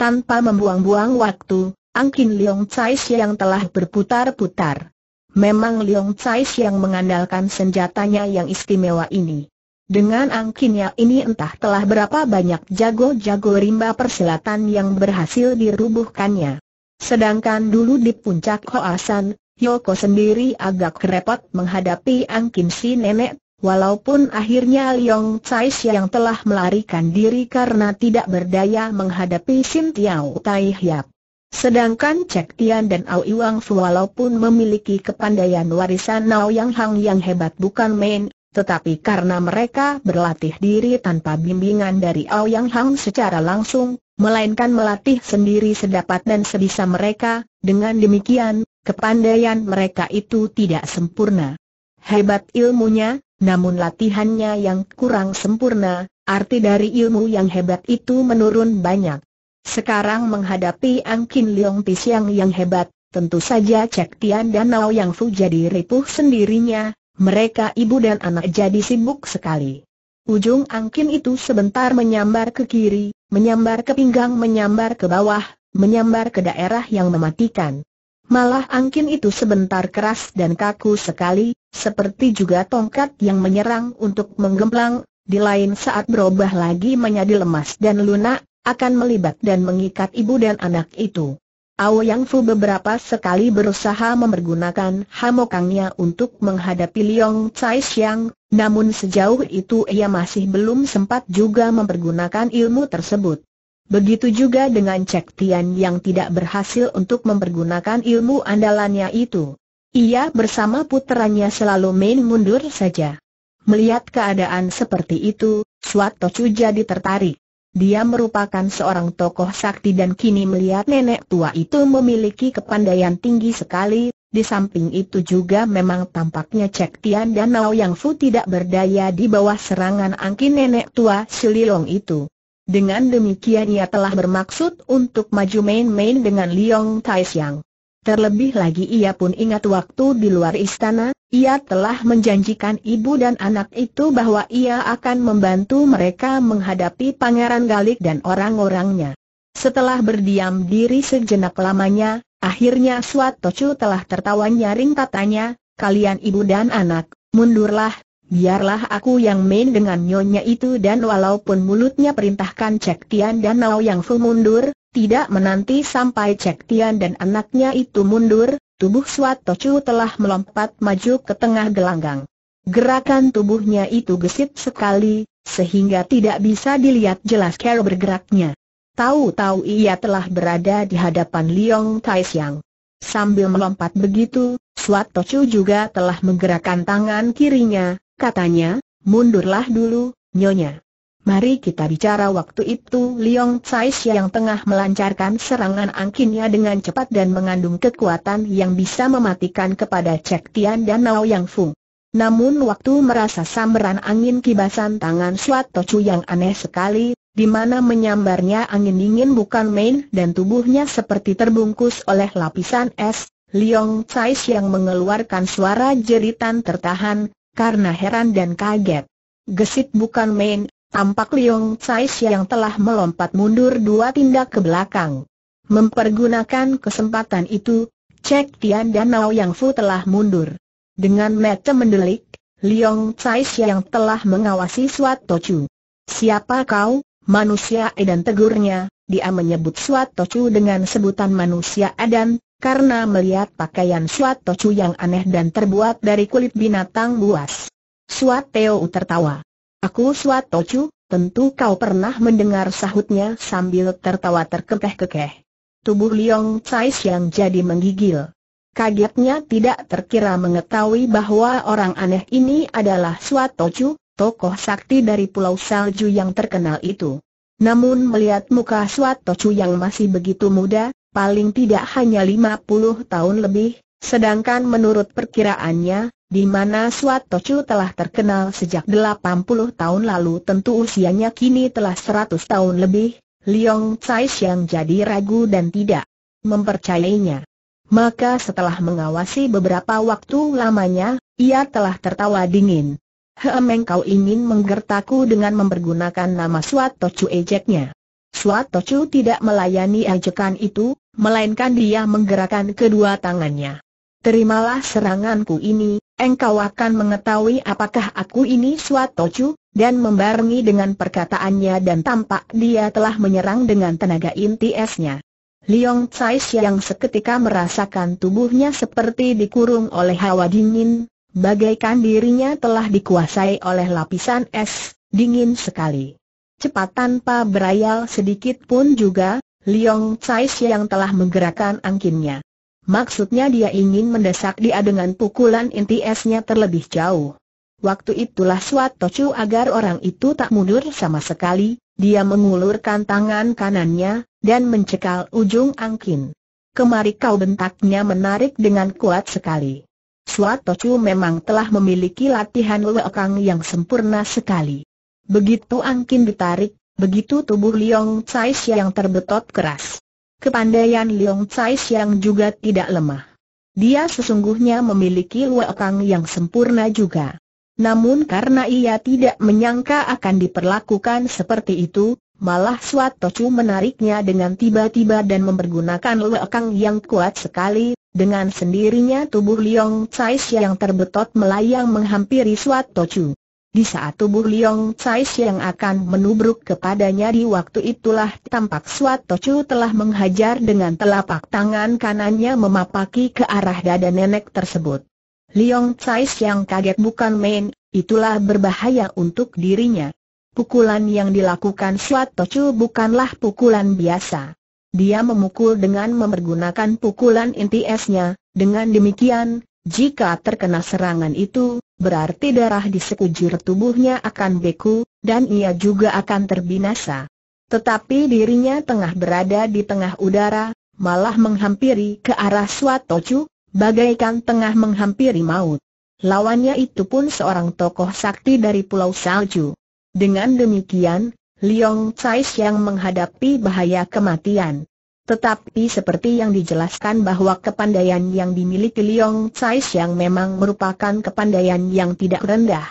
S1: Tanpa membuang-buang waktu, angkin Liong Tsais yang telah berputar-putar. Memang Liong Tsais yang mengandalkan senjatanya yang istimewa ini. Dengan angkinya ini entah telah berapa banyak jago-jago rimba persilatan yang berhasil dirubuhkannya. Sedangkan dulu di puncak Hoasan, Yoko sendiri agak kerepot menghadapi angkin si nenek, walaupun akhirnya Liong Tsai yang telah melarikan diri karena tidak berdaya menghadapi Sim Tiao Tai Hiap. Sedangkan Cek Tian dan Au Iwang Fu walaupun memiliki kepandaian warisan Nao Yang Hang yang hebat bukan main, tetapi karena mereka berlatih diri tanpa bimbingan dari Yang Hang secara langsung, melainkan melatih sendiri sedapat dan sebisa mereka, dengan demikian, kepandaian mereka itu tidak sempurna. Hebat ilmunya, namun latihannya yang kurang sempurna, arti dari ilmu yang hebat itu menurun banyak. Sekarang menghadapi Ang Angkin Leong Tisiang yang hebat, tentu saja Cek Tian dan Nao Yang Fu jadi ripuh sendirinya, mereka ibu dan anak jadi sibuk sekali. Ujung angkin itu sebentar menyambar ke kiri, menyambar ke pinggang, menyambar ke bawah, menyambar ke daerah yang mematikan. Malah angkin itu sebentar keras dan kaku sekali, seperti juga tongkat yang menyerang untuk menggemplang, di lain saat berubah lagi menjadi lemas dan lunak, akan melibat dan mengikat ibu dan anak itu. Yang Fu beberapa sekali berusaha mempergunakan hamokangnya untuk menghadapi Liong Cai Xiang, namun sejauh itu ia masih belum sempat juga mempergunakan ilmu tersebut. Begitu juga dengan Cek Tian yang tidak berhasil untuk mempergunakan ilmu andalannya itu. Ia bersama putranya selalu main mundur saja. Melihat keadaan seperti itu, Suat Tocu jadi tertarik. Dia merupakan seorang tokoh sakti dan kini melihat nenek tua itu memiliki kepandaian tinggi sekali, di samping itu juga memang tampaknya Cek Tian dan Nao Yang Fu tidak berdaya di bawah serangan angki nenek tua Sililong itu. Dengan demikian ia telah bermaksud untuk maju main-main dengan Liong siang. Terlebih lagi ia pun ingat waktu di luar istana, ia telah menjanjikan ibu dan anak itu bahwa ia akan membantu mereka menghadapi Pangeran Galik dan orang-orangnya. Setelah berdiam diri sejenak lamanya, akhirnya Suat Tocu telah tertawa nyaring katanya, kalian ibu dan anak, mundurlah, biarlah aku yang main dengan nyonya itu dan walaupun mulutnya perintahkan Cek Tian dan Nao Yang Fu mundur, tidak menanti sampai Cek Tian dan anaknya itu mundur, tubuh Suat Tocu telah melompat maju ke tengah gelanggang. Gerakan tubuhnya itu gesit sekali, sehingga tidak bisa dilihat jelas cara bergeraknya. Tahu-tahu ia telah berada di hadapan Liong Taishang. Sambil melompat begitu, Suat Tocu juga telah menggerakkan tangan kirinya, katanya, mundurlah dulu, Nyonya. Mari kita bicara waktu itu Liong Tsai yang tengah melancarkan serangan angkinnya dengan cepat dan mengandung kekuatan yang bisa mematikan kepada Cek Tian dan Nao Yang Fu. Namun waktu merasa sambaran angin kibasan tangan Suat Tocu yang aneh sekali, di mana menyambarnya angin dingin bukan main dan tubuhnya seperti terbungkus oleh lapisan es, Liong Tsai yang mengeluarkan suara jeritan tertahan, karena heran dan kaget. Gesit bukan main, Tampak Liong Tsai yang telah melompat mundur dua tindak ke belakang. Mempergunakan kesempatan itu, Cek Tian dan Nao Yang Fu telah mundur. Dengan mata mendelik, Liong Tsai yang telah mengawasi Suat Tochu. Siapa kau, manusia edan tegurnya, dia menyebut Suat Tochu dengan sebutan manusia edan, karena melihat pakaian Suat Tochu yang aneh dan terbuat dari kulit binatang buas. Suat Teo tertawa. Aku suat Swatocu, tentu kau pernah mendengar sahutnya sambil tertawa terkekeh-kekeh. Tubuh Liong Cai yang jadi menggigil. Kagetnya tidak terkira mengetahui bahwa orang aneh ini adalah suat Swatocu, tokoh sakti dari Pulau Salju yang terkenal itu. Namun melihat muka suat Swatocu yang masih begitu muda, paling tidak hanya 50 tahun lebih, sedangkan menurut perkiraannya, di mana Tochu telah terkenal sejak 80 tahun lalu tentu usianya kini telah 100 tahun lebih, Liong Tsai yang jadi ragu dan tidak mempercayainya. Maka setelah mengawasi beberapa waktu lamanya, ia telah tertawa dingin. Hem engkau ingin menggertaku dengan mempergunakan nama Tochu ejeknya. Tochu tidak melayani ejekan itu, melainkan dia menggerakkan kedua tangannya. Terimalah seranganku ini, engkau akan mengetahui apakah aku ini Swatocu, dan membarengi dengan perkataannya dan tampak dia telah menyerang dengan tenaga inti esnya. Liong Tsai yang seketika merasakan tubuhnya seperti dikurung oleh hawa dingin, bagaikan dirinya telah dikuasai oleh lapisan es, dingin sekali. Cepat tanpa berayal sedikit pun juga, Liong Tsai yang telah menggerakkan angkinnya. Maksudnya dia ingin mendesak dia dengan pukulan intisnya terlebih jauh. Waktu itulah Swat Tocu agar orang itu tak mundur sama sekali, dia mengulurkan tangan kanannya, dan mencekal ujung angkin. Kemari kau bentaknya menarik dengan kuat sekali. Swat Tocu memang telah memiliki latihan lekang yang sempurna sekali. Begitu angkin ditarik, begitu tubuh Liong Cai yang terbetot keras. Kepandaian Leong Cai Siang juga tidak lemah. Dia sesungguhnya memiliki luakang yang sempurna juga. Namun karena ia tidak menyangka akan diperlakukan seperti itu, malah Suat Tocu menariknya dengan tiba-tiba dan mempergunakan luakang yang kuat sekali, dengan sendirinya tubuh Leong Tsai Siang terbetot melayang menghampiri Suat Tocu. Di saat tubuh Liong Cais yang akan menubruk kepadanya di waktu itulah tampak Suat Tocu telah menghajar dengan telapak tangan kanannya memapaki ke arah dada nenek tersebut. Liong Cais yang kaget bukan main, itulah berbahaya untuk dirinya. Pukulan yang dilakukan Suat Tocu bukanlah pukulan biasa. Dia memukul dengan memergunakan pukulan inti esnya, dengan demikian, jika terkena serangan itu, berarti darah di sekujur tubuhnya akan beku, dan ia juga akan terbinasa. Tetapi dirinya tengah berada di tengah udara, malah menghampiri ke arah Swatocu, bagaikan tengah menghampiri maut. Lawannya itu pun seorang tokoh sakti dari Pulau Salju. Dengan demikian, Liong Cai yang menghadapi bahaya kematian. Tetapi seperti yang dijelaskan bahwa kepandaian yang dimiliki Liong Tsai yang memang merupakan kepandaian yang tidak rendah.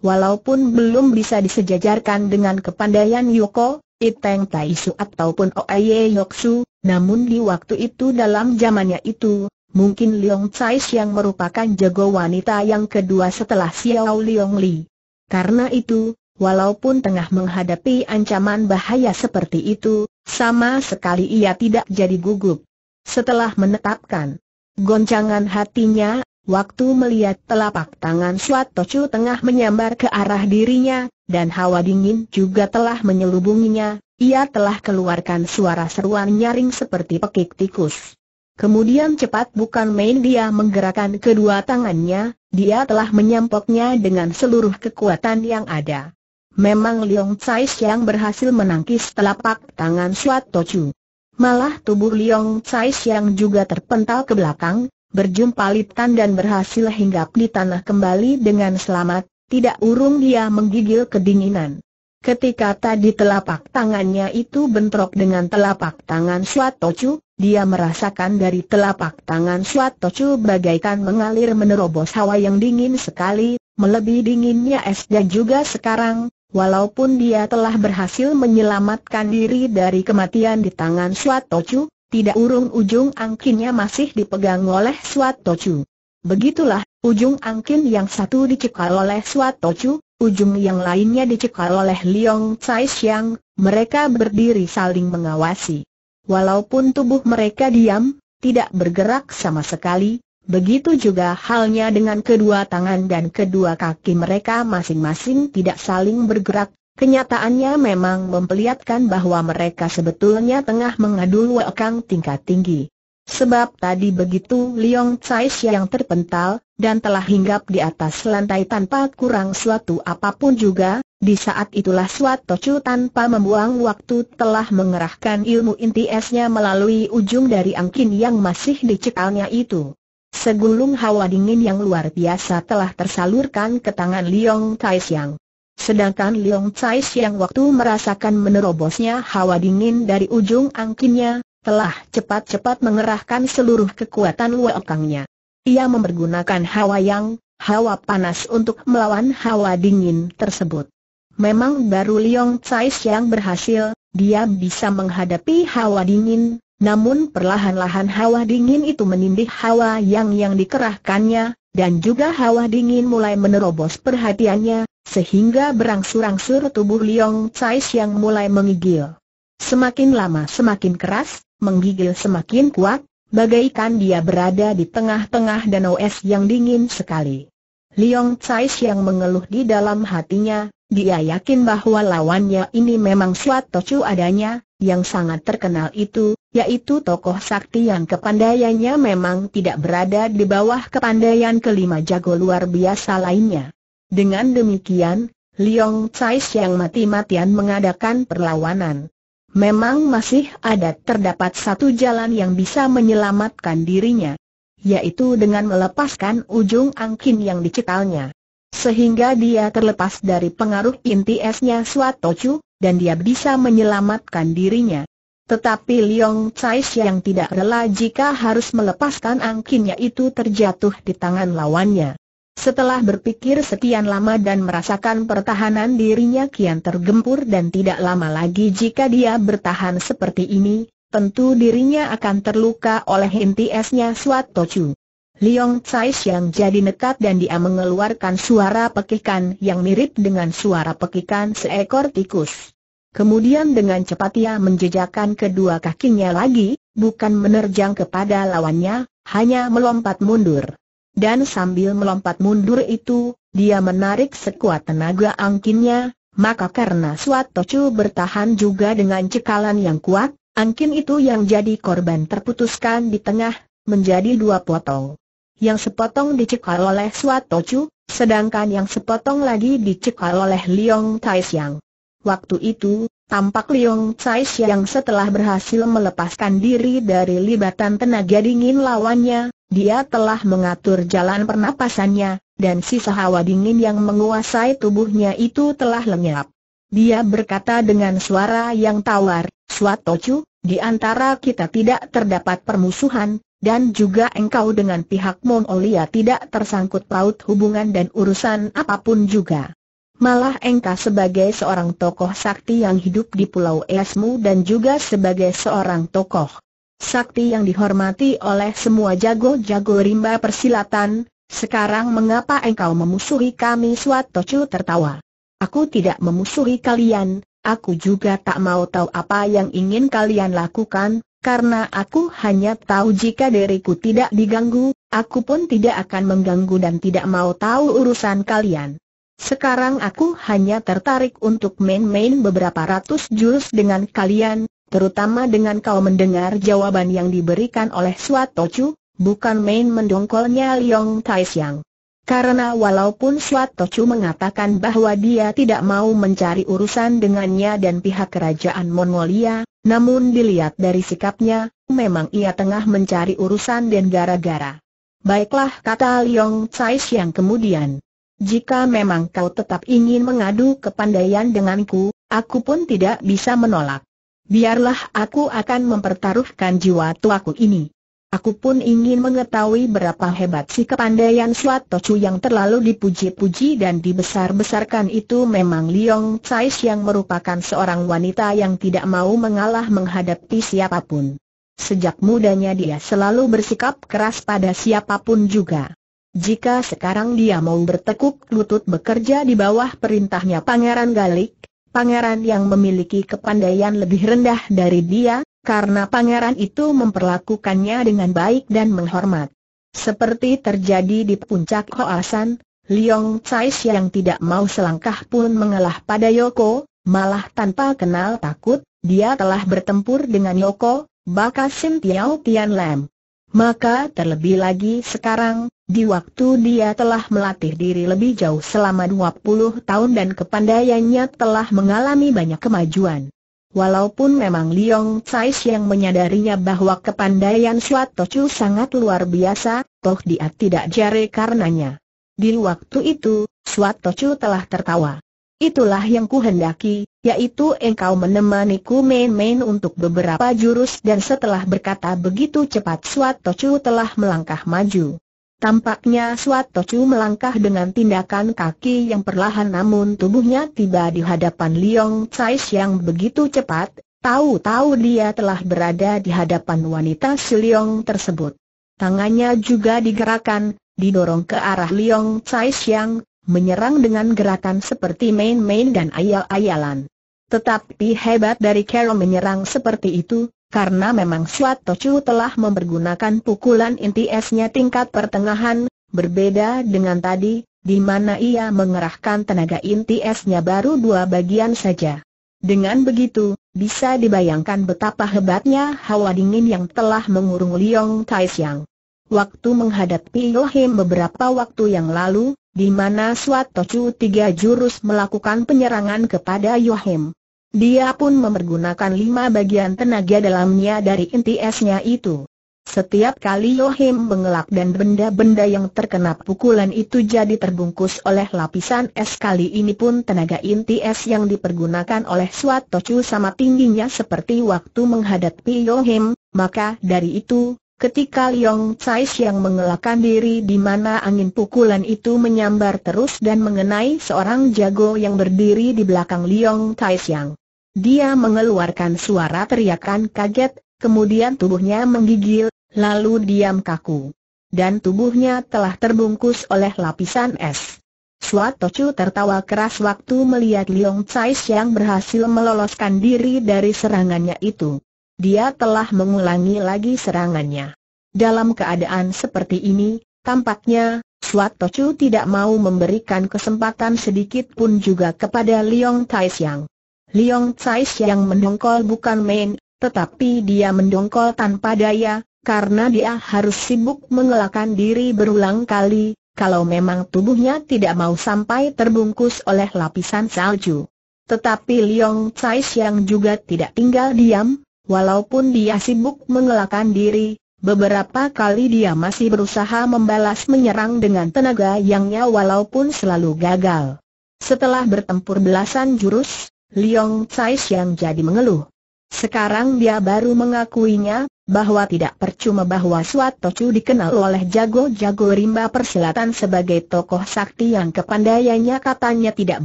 S1: Walaupun belum bisa disejajarkan dengan kepandaian Yoko, Iteng Taisu ataupun Oye Yoksu, namun di waktu itu dalam zamannya itu, mungkin Liong Tsai yang merupakan jago wanita yang kedua setelah Xiao Liong Li. Karena itu, walaupun tengah menghadapi ancaman bahaya seperti itu, sama sekali ia tidak jadi gugup. Setelah menetapkan goncangan hatinya, waktu melihat telapak tangan Suat Tocu tengah menyambar ke arah dirinya, dan hawa dingin juga telah menyelubunginya, ia telah keluarkan suara seruan nyaring seperti pekik tikus. Kemudian cepat bukan main dia menggerakkan kedua tangannya, dia telah menyampoknya dengan seluruh kekuatan yang ada. Memang Liong Cai Xiang berhasil menangkis telapak tangan Suat Chu. Malah tubuh Liong Cai Xiang juga terpental ke belakang, berjumpa litan dan berhasil hinggap di tanah kembali dengan selamat, tidak urung dia menggigil kedinginan. Ketika tadi telapak tangannya itu bentrok dengan telapak tangan Suat Chu, dia merasakan dari telapak tangan Suat Chu bagaikan mengalir menerobos hawa yang dingin sekali, melebihi dinginnya es dan juga sekarang, Walaupun dia telah berhasil menyelamatkan diri dari kematian di tangan Suatochu, tidak urung ujung angkinnya masih dipegang oleh Suatochu. Begitulah, ujung angkin yang satu dicekal oleh Suatochu, ujung yang lainnya dicekal oleh Liong Tsai Xiang, mereka berdiri saling mengawasi. Walaupun tubuh mereka diam, tidak bergerak sama sekali, Begitu juga halnya dengan kedua tangan dan kedua kaki mereka masing-masing tidak saling bergerak, kenyataannya memang memperlihatkan bahwa mereka sebetulnya tengah mengadu wakang tingkat tinggi. Sebab tadi begitu Liong Tsai yang terpental, dan telah hinggap di atas lantai tanpa kurang suatu apapun juga, di saat itulah Suat Tocu tanpa membuang waktu telah mengerahkan ilmu inti esnya melalui ujung dari angkin yang masih dicekalnya itu. Segulung hawa dingin yang luar biasa telah tersalurkan ke tangan Liong Tai Siang. Sedangkan Liong Tai Siang waktu merasakan menerobosnya hawa dingin dari ujung angkinya, telah cepat-cepat mengerahkan seluruh kekuatan luakangnya. Ia mempergunakan hawa yang, hawa panas untuk melawan hawa dingin tersebut. Memang baru Liong Tai Siang berhasil, dia bisa menghadapi hawa dingin, namun perlahan-lahan hawa dingin itu menindih hawa yang yang dikerahkannya, dan juga hawa dingin mulai menerobos perhatiannya, sehingga berangsur-angsur tubuh Liong Tsai yang mulai mengigil Semakin lama semakin keras, menggigil semakin kuat, bagaikan dia berada di tengah-tengah danau es yang dingin sekali. Liong Tsai yang mengeluh di dalam hatinya, dia yakin bahwa lawannya ini memang Suat Tocu adanya, yang sangat terkenal itu, yaitu tokoh sakti yang kepandaiannya memang tidak berada di bawah kepandaian kelima jago luar biasa lainnya. Dengan demikian, Liong Cai yang mati-matian mengadakan perlawanan. Memang masih ada terdapat satu jalan yang bisa menyelamatkan dirinya, yaitu dengan melepaskan ujung angkin yang dicekalnya. Sehingga dia terlepas dari pengaruh inti esnya Suatocu dan dia bisa menyelamatkan dirinya. Tetapi Liong Chai yang tidak rela jika harus melepaskan angkinnya itu terjatuh di tangan lawannya. Setelah berpikir sekian lama dan merasakan pertahanan dirinya kian tergempur dan tidak lama lagi jika dia bertahan seperti ini, tentu dirinya akan terluka oleh inti esnya suatu Tochu. Liong Chai yang jadi nekat dan dia mengeluarkan suara pekikan yang mirip dengan suara pekikan seekor tikus. Kemudian dengan cepat ia menjejakkan kedua kakinya lagi, bukan menerjang kepada lawannya, hanya melompat mundur. Dan sambil melompat mundur itu, dia menarik sekuat tenaga angkinnya, maka karena Suat Tocu bertahan juga dengan cekalan yang kuat, angkin itu yang jadi korban terputuskan di tengah, menjadi dua potong. Yang sepotong dicekal oleh Suat Tocu, sedangkan yang sepotong lagi dicekal oleh Liong Taisiang. Waktu itu, tampak Leong Tsai yang setelah berhasil melepaskan diri dari libatan tenaga dingin lawannya, dia telah mengatur jalan pernapasannya, dan sisa hawa dingin yang menguasai tubuhnya itu telah lenyap. Dia berkata dengan suara yang tawar, Suatochu, di antara kita tidak terdapat permusuhan, dan juga engkau dengan pihak Mongolia tidak tersangkut paut hubungan dan urusan apapun juga. Malah engkau sebagai seorang tokoh sakti yang hidup di Pulau Esmu dan juga sebagai seorang tokoh sakti yang dihormati oleh semua jago-jago rimba persilatan, sekarang mengapa engkau memusuhi kami Swatocu tertawa. Aku tidak memusuhi kalian, aku juga tak mau tahu apa yang ingin kalian lakukan, karena aku hanya tahu jika diriku tidak diganggu, aku pun tidak akan mengganggu dan tidak mau tahu urusan kalian. Sekarang aku hanya tertarik untuk main-main beberapa ratus jurus dengan kalian, terutama dengan kau mendengar jawaban yang diberikan oleh Suatochu, bukan main mendongkolnya Liong Taishang. Karena walaupun Suatochu mengatakan bahwa dia tidak mau mencari urusan dengannya dan pihak kerajaan Mongolia, namun dilihat dari sikapnya, memang ia tengah mencari urusan dan gara-gara. Baiklah kata Liong Taishang kemudian. Jika memang kau tetap ingin mengadu kepandaian denganku, aku pun tidak bisa menolak. Biarlah aku akan mempertaruhkan jiwa tuaku ini. Aku pun ingin mengetahui berapa hebat si kepandaian Suat Tocu yang terlalu dipuji-puji dan dibesar-besarkan itu memang Liong Tsais yang merupakan seorang wanita yang tidak mau mengalah menghadapi siapapun. Sejak mudanya dia selalu bersikap keras pada siapapun juga. Jika sekarang dia mau bertekuk lutut bekerja di bawah perintahnya Pangeran Galik, pangeran yang memiliki kepandaian lebih rendah dari dia, karena pangeran itu memperlakukannya dengan baik dan menghormat. Seperti terjadi di puncak Hoasan, Liong Cais yang tidak mau selangkah pun mengalah pada Yoko, malah tanpa kenal takut, dia telah bertempur dengan Yoko, bakal Sim Tiao Tian Lam. Maka terlebih lagi sekarang, di waktu dia telah melatih diri lebih jauh selama 20 tahun dan kepandaiannya telah mengalami banyak kemajuan. Walaupun memang Liong Tsais yang menyadarinya bahwa kepandaian Suat Tocu sangat luar biasa, toh dia tidak jare karenanya. Di waktu itu, Suat Tocu telah tertawa. Itulah yang kuhendaki, yaitu engkau menemaniku main-main untuk beberapa jurus dan setelah berkata begitu cepat Suat Tocu telah melangkah maju. Tampaknya Suat Tocu melangkah dengan tindakan kaki yang perlahan namun tubuhnya tiba di hadapan Liong Cais yang begitu cepat, tahu-tahu dia telah berada di hadapan wanita Siliong tersebut. Tangannya juga digerakkan, didorong ke arah Liong Tsai yang menyerang dengan gerakan seperti main-main dan ayal-ayalan. Tetapi hebat dari Carol menyerang seperti itu, karena memang Swat Tochu telah mempergunakan pukulan inti esnya tingkat pertengahan, berbeda dengan tadi, di mana ia mengerahkan tenaga inti esnya baru dua bagian saja. Dengan begitu, bisa dibayangkan betapa hebatnya hawa dingin yang telah mengurung Liong Taishiang. Waktu menghadapi Yohim beberapa waktu yang lalu, di mana Swatocu tiga jurus melakukan penyerangan kepada Yohim. Dia pun memergunakan lima bagian tenaga dalamnya dari inti esnya itu. Setiap kali Yohim mengelak dan benda-benda yang terkena pukulan itu jadi terbungkus oleh lapisan es kali ini pun tenaga inti es yang dipergunakan oleh Swatocu sama tingginya seperti waktu menghadapi Yohim, maka dari itu, Ketika Liong Cai yang mengelakkan diri di mana angin pukulan itu menyambar terus dan mengenai seorang jago yang berdiri di belakang Liong Cai yang. Dia mengeluarkan suara teriakan kaget, kemudian tubuhnya menggigil, lalu diam kaku. Dan tubuhnya telah terbungkus oleh lapisan es. Suat Tocu tertawa keras waktu melihat Liong Cai yang berhasil meloloskan diri dari serangannya itu dia telah mengulangi lagi serangannya. Dalam keadaan seperti ini, tampaknya, Suat Tocu tidak mau memberikan kesempatan sedikit pun juga kepada Liong Tai Siang. Liong Tai Siang mendongkol bukan main, tetapi dia mendongkol tanpa daya, karena dia harus sibuk mengelakkan diri berulang kali, kalau memang tubuhnya tidak mau sampai terbungkus oleh lapisan salju. Tetapi Liong Tsai Siang juga tidak tinggal diam, Walaupun dia sibuk mengelakkan diri, beberapa kali dia masih berusaha membalas menyerang dengan tenaga yangnya walaupun selalu gagal. Setelah bertempur belasan jurus, Liong Tsai yang jadi mengeluh. Sekarang dia baru mengakuinya, bahwa tidak percuma bahwa Suat Tocu dikenal oleh jago-jago rimba persilatan sebagai tokoh sakti yang kepandaiannya katanya tidak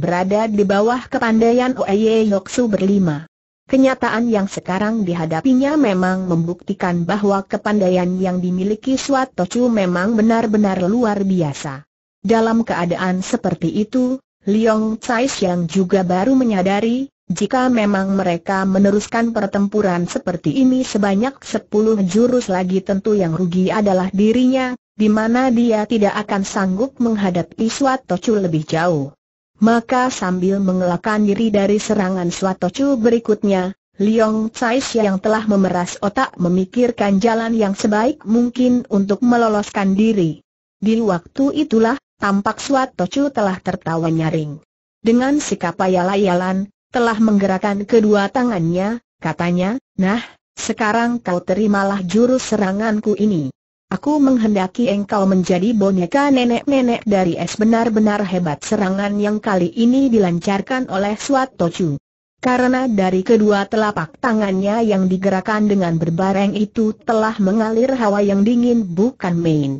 S1: berada di bawah kepandaian Oeye Yoksu berlima. Kenyataan yang sekarang dihadapinya memang membuktikan bahwa kepandaian yang dimiliki Suat Tocu memang benar-benar luar biasa. Dalam keadaan seperti itu, Liong Tsai yang juga baru menyadari, jika memang mereka meneruskan pertempuran seperti ini sebanyak 10 jurus lagi tentu yang rugi adalah dirinya, di mana dia tidak akan sanggup menghadapi Suat Tocu lebih jauh. Maka sambil mengelakkan diri dari serangan Swatocu berikutnya, Liong Tsai yang telah memeras otak memikirkan jalan yang sebaik mungkin untuk meloloskan diri. Di waktu itulah, tampak Swatocu telah tertawa nyaring. Dengan sikap ayal-ayalan, telah menggerakkan kedua tangannya, katanya, nah, sekarang kau terimalah jurus seranganku ini. Aku menghendaki engkau menjadi boneka nenek-nenek dari es benar-benar hebat serangan yang kali ini dilancarkan oleh Suat Tochu. Karena dari kedua telapak tangannya yang digerakkan dengan berbareng itu telah mengalir hawa yang dingin bukan main.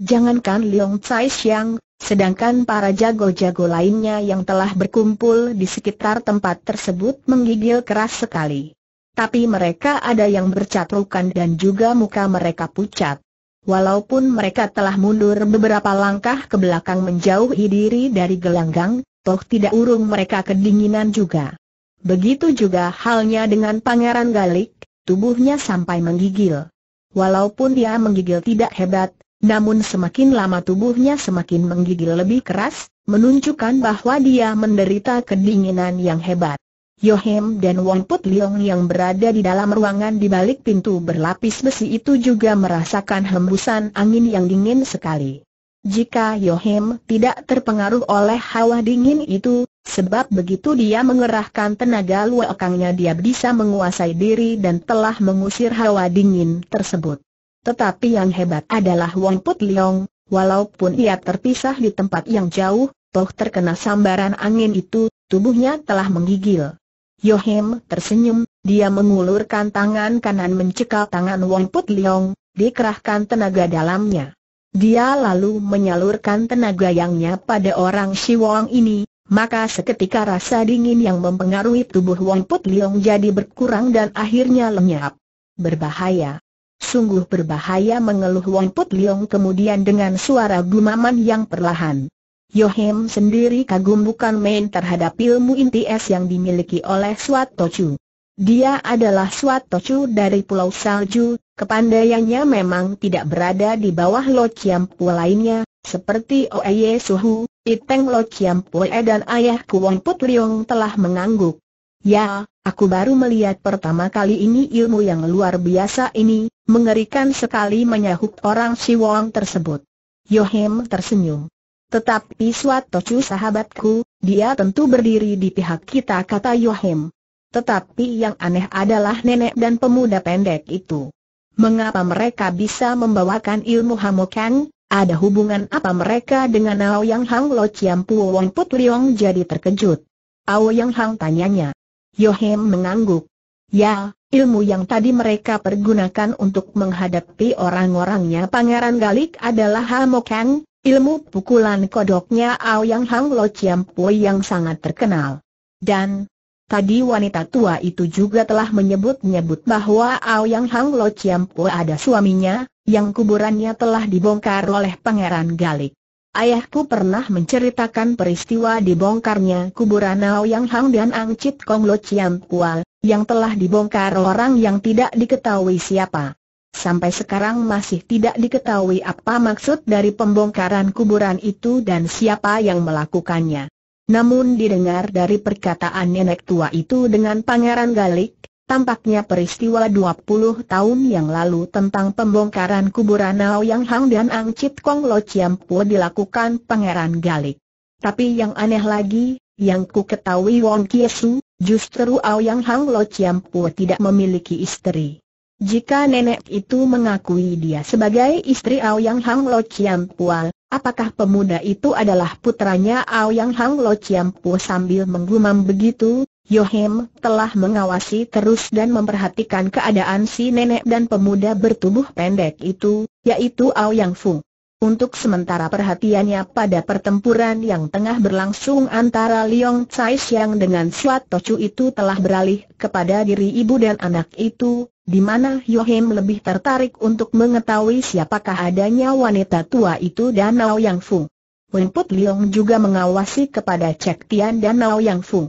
S1: Jangankan Leong Tsai Xiang, sedangkan para jago-jago lainnya yang telah berkumpul di sekitar tempat tersebut menggigil keras sekali. Tapi mereka ada yang bercatrukan dan juga muka mereka pucat. Walaupun mereka telah mundur beberapa langkah ke belakang menjauhi diri dari gelanggang, toh tidak urung mereka kedinginan juga. Begitu juga halnya dengan Pangeran Galik, tubuhnya sampai menggigil. Walaupun dia menggigil tidak hebat, namun semakin lama tubuhnya semakin menggigil lebih keras, menunjukkan bahwa dia menderita kedinginan yang hebat. Yohem dan Wong Put Leong yang berada di dalam ruangan di balik pintu berlapis besi itu juga merasakan hembusan angin yang dingin sekali. Jika Yohem tidak terpengaruh oleh hawa dingin itu, sebab begitu dia mengerahkan tenaga luakangnya dia bisa menguasai diri dan telah mengusir hawa dingin tersebut. Tetapi yang hebat adalah Wong Put Leong, walaupun ia terpisah di tempat yang jauh, toh terkena sambaran angin itu, tubuhnya telah menggigil. Yohim tersenyum, dia mengulurkan tangan kanan mencekal tangan Wong Put Leong, dikerahkan tenaga dalamnya. Dia lalu menyalurkan tenaga yangnya pada orang Si Wong ini, maka seketika rasa dingin yang mempengaruhi tubuh Wong Put Leong jadi berkurang dan akhirnya lenyap. Berbahaya. Sungguh berbahaya mengeluh Wong Put Leong kemudian dengan suara gumaman yang perlahan. Yohem sendiri kagum bukan main terhadap ilmu inti es yang dimiliki oleh Suat Tochu. Dia adalah Suat Tochu dari Pulau Salju, kepandaiannya memang tidak berada di bawah Lo Chiampu lainnya, seperti Oeye Suhu, Iteng Lo Chiampue dan ayah Kuang Put Liong telah mengangguk. Ya, Aku baru melihat pertama kali ini ilmu yang luar biasa ini, mengerikan sekali menyahut orang Siwong tersebut. Yohem tersenyum. Tetapi Swatocu sahabatku, dia tentu berdiri di pihak kita kata Yohim. Tetapi yang aneh adalah nenek dan pemuda pendek itu. Mengapa mereka bisa membawakan ilmu Hamokang? Ada hubungan apa mereka dengan Yang Hang Lo Chiam Wong Put Liong jadi terkejut? Yang Hang tanyanya. Yohim mengangguk. Ya, ilmu yang tadi mereka pergunakan untuk menghadapi orang-orangnya Pangeran Galik adalah Hamokang. Ilmu pukulan kodoknya Yang Hang Lo Chiam Pui yang sangat terkenal. Dan, tadi wanita tua itu juga telah menyebut-nyebut bahwa Yang Hang Lo Chiam Pui ada suaminya, yang kuburannya telah dibongkar oleh Pangeran Galik. Ayahku pernah menceritakan peristiwa dibongkarnya kuburan Yang Hang dan Ang Chit Kong Lo Chiam Pui, yang telah dibongkar orang yang tidak diketahui siapa. Sampai sekarang masih tidak diketahui apa maksud dari pembongkaran kuburan itu dan siapa yang melakukannya. Namun didengar dari perkataan nenek tua itu dengan Pangeran Galik, Tampaknya peristiwa 20 tahun yang lalu tentang pembongkaran kuburan Nao Yang Hang dan Ang Chit Kong Lo Chiam dilakukan Pangeran Galik. Tapi yang aneh lagi, yang ku ketahui Wong Kiesu, justru Ao Yang Hang Lo Chiam tidak memiliki istri. Jika nenek itu mengakui dia sebagai istri Aoyang Hang Lo Chiam Pual, apakah pemuda itu adalah putranya Aoyang Hang Lo Chiam Pu sambil menggumam begitu? Yohem telah mengawasi terus dan memperhatikan keadaan si nenek dan pemuda bertubuh pendek itu, yaitu Aoyang Fu. Untuk sementara perhatiannya pada pertempuran yang tengah berlangsung antara Liong Tsai Xiang dengan Suat Tochu itu telah beralih kepada diri ibu dan anak itu, di mana Yohem lebih tertarik untuk mengetahui siapakah adanya wanita tua itu Danau Yang Fu. Wenput Leong juga mengawasi kepada Cek Tian Danau Yang Fu.